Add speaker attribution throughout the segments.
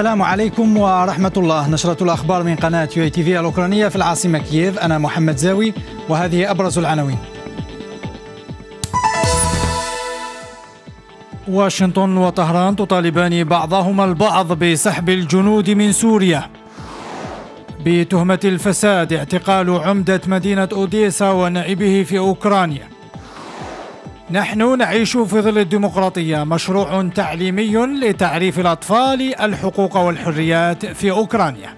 Speaker 1: السلام عليكم ورحمة الله نشرة الأخبار من قناة يو تي في الأوكرانية في العاصمة كييف أنا محمد زاوي وهذه أبرز العناوين واشنطن وطهران تطالبان بعضهما البعض بسحب الجنود من سوريا بتهمة الفساد اعتقال عمدة مدينة أوديسا ونائبه في أوكرانيا نحن نعيش في ظل الديمقراطية مشروع تعليمي لتعريف الأطفال الحقوق والحريات في أوكرانيا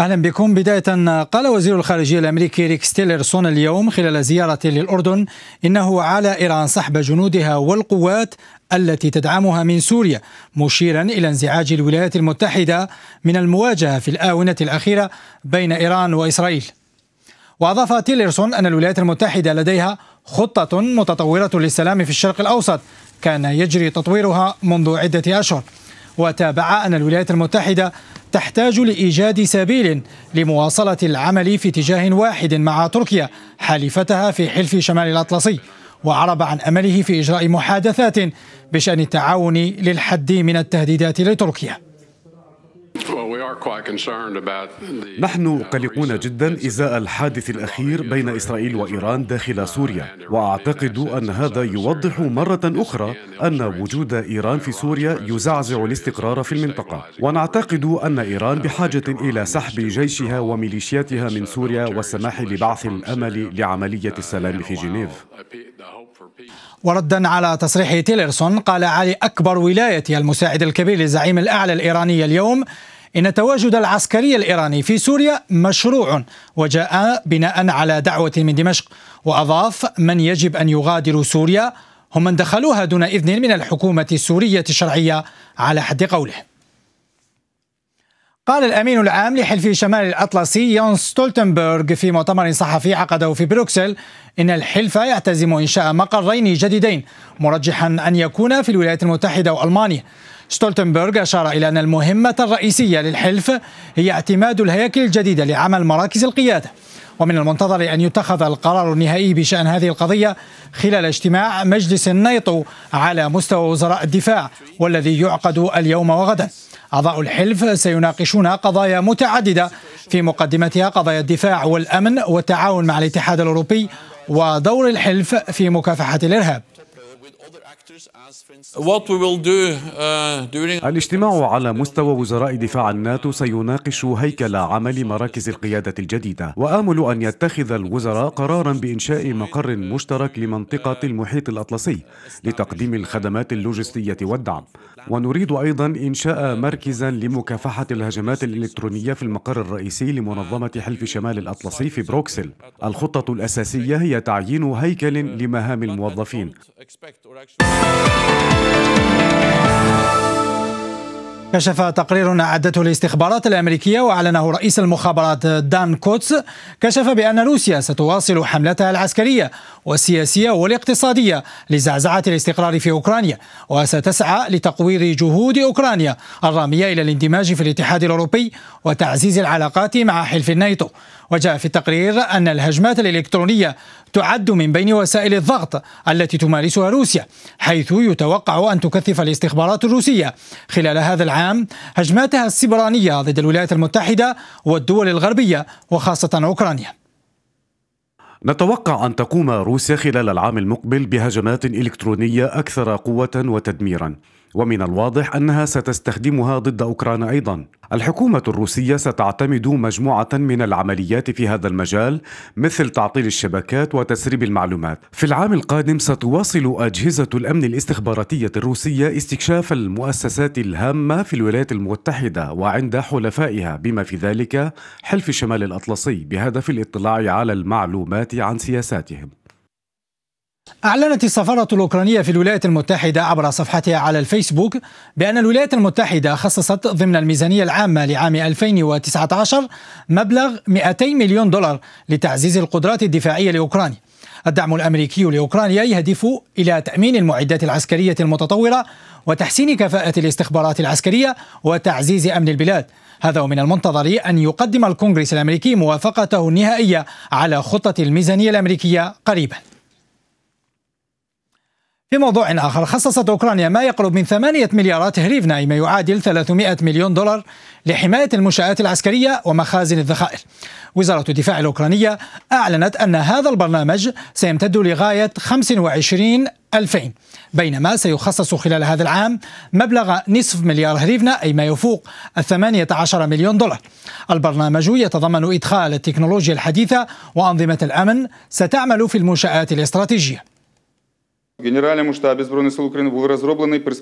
Speaker 1: أهلا بكم بداية قال وزير الخارجية الأمريكي ريك ستيلرسون اليوم خلال زيارة للأردن إنه على إيران سحب جنودها والقوات التي تدعمها من سوريا مشيرا الى انزعاج الولايات المتحده من المواجهه في الاونه الاخيره بين ايران واسرائيل وأضاف تيلرسون أن الولايات المتحدة لديها خطة متطورة للسلام في الشرق الأوسط كان يجري تطويرها منذ عدة أشهر وتابع أن الولايات المتحدة تحتاج لإيجاد سبيل لمواصلة العمل في اتجاه واحد مع تركيا حليفتها في حلف شمال الأطلسي وعرب عن أمله في إجراء محادثات بشأن التعاون للحد من التهديدات لتركيا
Speaker 2: نحن uh, قلقون جدا ازاء الحادث الاخير بين اسرائيل وايران داخل سوريا واعتقد ان هذا يوضح مره اخرى ان وجود ايران في سوريا يزعزع الاستقرار في المنطقه ونعتقد ان ايران بحاجه الى سحب جيشها وميليشياتها من سوريا والسماح ببعث الامل لعمليه السلام في جنيف
Speaker 1: وردا على تصريح تيلرسون قال علي أكبر ولايتي المساعد الكبير للزعيم الأعلى الإيراني اليوم إن التواجد العسكري الإيراني في سوريا مشروع وجاء بناء على دعوة من دمشق وأضاف من يجب أن يغادروا سوريا هم من دخلوها دون إذن من الحكومة السورية الشرعية على حد قوله قال الأمين العام لحلف شمال الأطلسي يون ستولتنبرغ في مؤتمر صحفي عقده في بروكسل إن الحلف يعتزم إنشاء مقرين جديدين مرجحا أن يكون في الولايات المتحدة وألمانيا ستولتنبرغ أشار إلى أن المهمة الرئيسية للحلف هي اعتماد الهياكل الجديدة لعمل مراكز القيادة ومن المنتظر أن يتخذ القرار النهائي بشأن هذه القضية خلال اجتماع مجلس النيطو على مستوى وزراء الدفاع والذي يعقد اليوم وغدا أعضاء الحلف سيناقشون قضايا متعددة في مقدمتها قضايا الدفاع والأمن والتعاون مع الاتحاد الأوروبي ودور الحلف في مكافحة الإرهاب
Speaker 2: Uh, الاجتماع على مستوى وزراء دفاع الناتو سيناقش هيكل عمل مراكز القيادة الجديدة وآمل أن يتخذ الوزراء قرارا بإنشاء مقر مشترك لمنطقة المحيط الأطلسي لتقديم الخدمات اللوجستية والدعم ونريد أيضا إنشاء مركزا لمكافحة الهجمات الإلكترونية في المقر الرئيسي لمنظمة حلف شمال الأطلسي في بروكسل الخطة الأساسية هي تعيين هيكل لمهام الموظفين
Speaker 1: كشف تقرير أعدته الاستخبارات الأمريكية وأعلنه رئيس المخابرات دان كوتس كشف بأن روسيا ستواصل حملتها العسكرية والسياسية والاقتصادية لزعزعة الاستقرار في أوكرانيا وستسعى لتقوير جهود أوكرانيا الرامية إلى الاندماج في الاتحاد الأوروبي وتعزيز العلاقات مع حلف الناتو وجاء في التقرير أن الهجمات الإلكترونية تعد من بين وسائل الضغط التي تمارسها روسيا حيث يتوقع أن تكثف الاستخبارات الروسية خلال هذا العام هجماتها السبرانية ضد الولايات المتحدة والدول الغربية وخاصة أوكرانيا
Speaker 2: نتوقع أن تقوم روسيا خلال العام المقبل بهجمات إلكترونية أكثر قوة وتدميرا ومن الواضح أنها ستستخدمها ضد أوكرانيا أيضا الحكومة الروسية ستعتمد مجموعة من العمليات في هذا المجال مثل تعطيل الشبكات وتسريب المعلومات في العام القادم ستواصل أجهزة الأمن الاستخباراتية الروسية استكشاف المؤسسات الهامة في الولايات المتحدة وعند حلفائها بما في ذلك حلف الشمال الأطلسي بهدف الاطلاع على المعلومات عن سياساتهم
Speaker 1: أعلنت السفارة الأوكرانية في الولايات المتحدة عبر صفحتها على الفيسبوك بأن الولايات المتحدة خصصت ضمن الميزانية العامة لعام 2019 مبلغ 200 مليون دولار لتعزيز القدرات الدفاعية لأوكرانيا. الدعم الأمريكي لأوكرانيا يهدف إلى تأمين المعدات العسكرية المتطورة وتحسين كفاءة الاستخبارات العسكرية وتعزيز أمن البلاد. هذا ومن المنتظر أن يقدم الكونغرس الأمريكي موافقته النهائية على خطة الميزانية الأمريكية قريباً. في موضوع آخر خصصت أوكرانيا ما يقرب من ثمانية مليارات هريفنا ما يعادل 300 مليون دولار لحماية المنشآت العسكرية ومخازن الذخائر وزارة الدفاع الأوكرانية أعلنت أن هذا البرنامج سيمتد لغاية 25 2000 بينما سيخصص خلال هذا العام مبلغ نصف مليار هريفنا أي ما يفوق 18 مليون دولار البرنامج يتضمن إدخال التكنولوجيا الحديثة وأنظمة الأمن ستعمل في المنشآت الاستراتيجية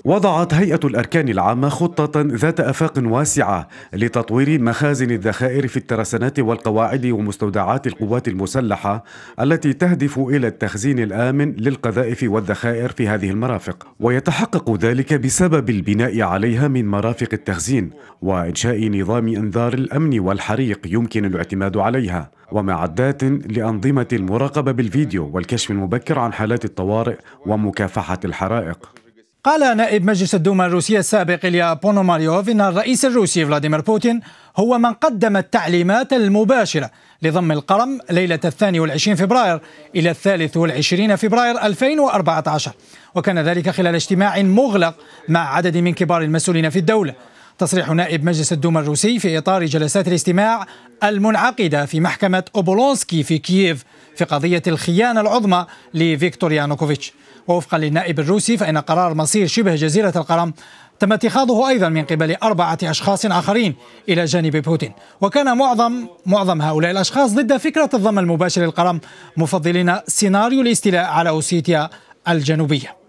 Speaker 2: وضعت هيئة الأركان العامة خطة ذات أفاق واسعة لتطوير مخازن الذخائر في الترسانات والقواعد ومستودعات القوات المسلحة التي تهدف إلى التخزين الآمن للقذائف والذخائر في هذه المرافق ويتحقق ذلك بسبب البناء عليها من مرافق التخزين وإنشاء نظام إنذار الأمن والحريق يمكن الاعتماد عليها ومعدات لأنظمة المراقبة بالفيديو والكشف المبكر عن حالات الطوارئ ومكافحة الحرائق
Speaker 1: قال نائب مجلس الدوما الروسية السابق إليا بونوماريوف إن الرئيس الروسي فلاديمير بوتين هو من قدم التعليمات المباشرة لضم القرم ليلة الثاني والعشرين فبراير إلى الثالث والعشرين فبراير 2014 وكان ذلك خلال اجتماع مغلق مع عدد من كبار المسؤولين في الدولة تصريح نائب مجلس الدوما الروسي في إطار جلسات الاستماع المنعقدة في محكمة أوبولونسكي في كييف في قضية الخيانة العظمى لفيكتور يانوكوفيتش ووفقا للنائب الروسي فإن قرار مصير شبه جزيرة القرم تم اتخاذه ايضا من قبل اربعه اشخاص اخرين الى جانب بوتين، وكان معظم معظم هؤلاء الاشخاص ضد فكره الضم المباشر للقرم مفضلين سيناريو الاستيلاء على اوسيتيا الجنوبيه.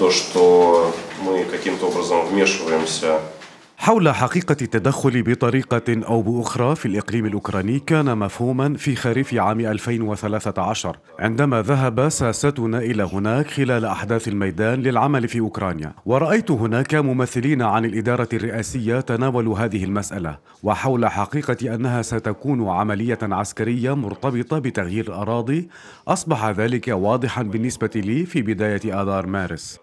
Speaker 2: то, что мы каким-то образом вмешиваемся حول حقيقة التدخل بطريقة أو بأخرى في الإقليم الأوكراني كان مفهوما في خريف عام 2013 عندما ذهب ساستنا إلى هناك خلال أحداث الميدان للعمل في أوكرانيا ورأيت هناك ممثلين عن الإدارة الرئاسية تناولوا هذه المسألة وحول حقيقة أنها ستكون عملية عسكرية مرتبطة بتغيير الأراضي أصبح ذلك واضحا بالنسبة لي في بداية آذار مارس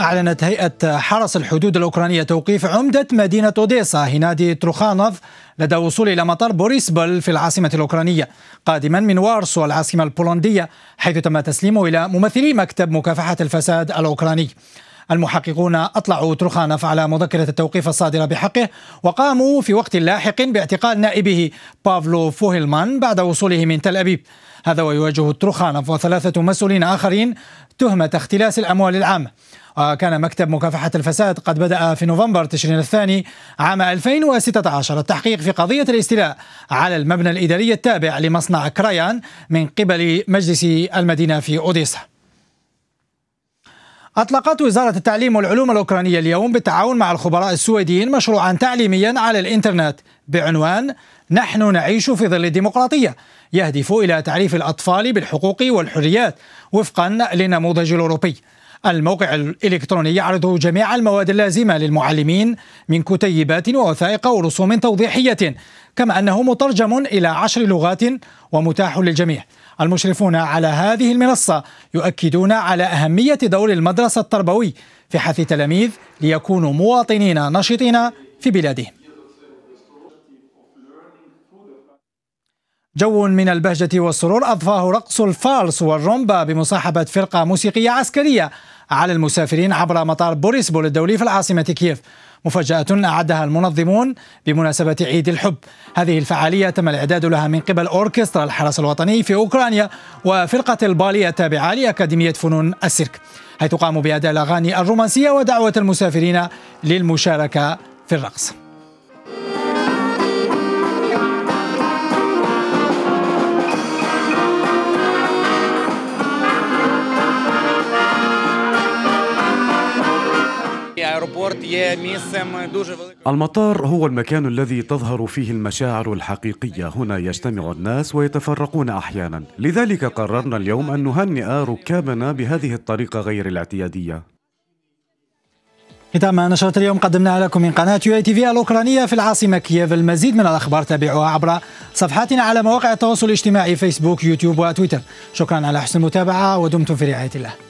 Speaker 1: أعلنت هيئة حرس الحدود الأوكرانية توقيف عمدة مدينة أوديسا هنادي تروخانوف لدى وصوله إلى مطار بوريسبل في العاصمة الأوكرانية قادما من وارسو العاصمة البولندية حيث تم تسليمه إلى ممثلي مكتب مكافحة الفساد الأوكراني المحققون أطلعوا ترخانف على مذكرة التوقيف الصادرة بحقه وقاموا في وقت لاحق باعتقال نائبه بافلو فوهلمان بعد وصوله من تل أبيب هذا ويواجه ترخانف وثلاثة مسؤولين آخرين تهمة اختلاس الأموال العامة وكان مكتب مكافحة الفساد قد بدأ في نوفمبر تشرين الثاني عام 2016 التحقيق في قضية الاستيلاء على المبنى الإداري التابع لمصنع كرايان من قبل مجلس المدينة في أوديسا أطلقت وزارة التعليم والعلوم الأوكرانية اليوم بالتعاون مع الخبراء السويديين مشروعا تعليميا على الإنترنت بعنوان نحن نعيش في ظل الديمقراطية يهدف إلى تعريف الأطفال بالحقوق والحريات وفقا للنموذج الأوروبي الموقع الإلكتروني يعرض جميع المواد اللازمة للمعلمين من كتيبات ووثائق ورسوم توضيحية كما أنه مترجم إلى عشر لغات ومتاح للجميع المشرفون على هذه المنصة يؤكدون على أهمية دور المدرسة التربوي في حث التلاميذ ليكونوا مواطنين نشطين في بلادهم جو من البهجة والسرور أضفاه رقص الفالس والرومبا بمصاحبة فرقة موسيقية عسكرية على المسافرين عبر مطار بوريسبول الدولي في العاصمة كييف مفاجأة أعدها المنظمون بمناسبة عيد الحب هذه الفعالية تم الإعداد لها من قبل أوركسترا الحرس الوطني في أوكرانيا وفرقة البالية التابعة لأكاديمية فنون السيرك حيث قاموا بأداء الأغاني الرومانسية ودعوة المسافرين للمشاركة في الرقص
Speaker 2: المطار هو المكان الذي تظهر فيه المشاعر الحقيقية هنا يجتمع الناس ويتفرقون أحيانا لذلك قررنا اليوم أن نهنئ ركابنا بهذه الطريقة غير الاعتيادية
Speaker 1: ختام نشرة اليوم قدمناها لكم من قناة يو اي تي في الأوكرانية في العاصمة كييف المزيد من الأخبار تابعوها عبر صفحاتنا على مواقع التواصل الاجتماعي فيسبوك يوتيوب وتويتر شكرا على حسن المتابعة ودمتم في رعاية الله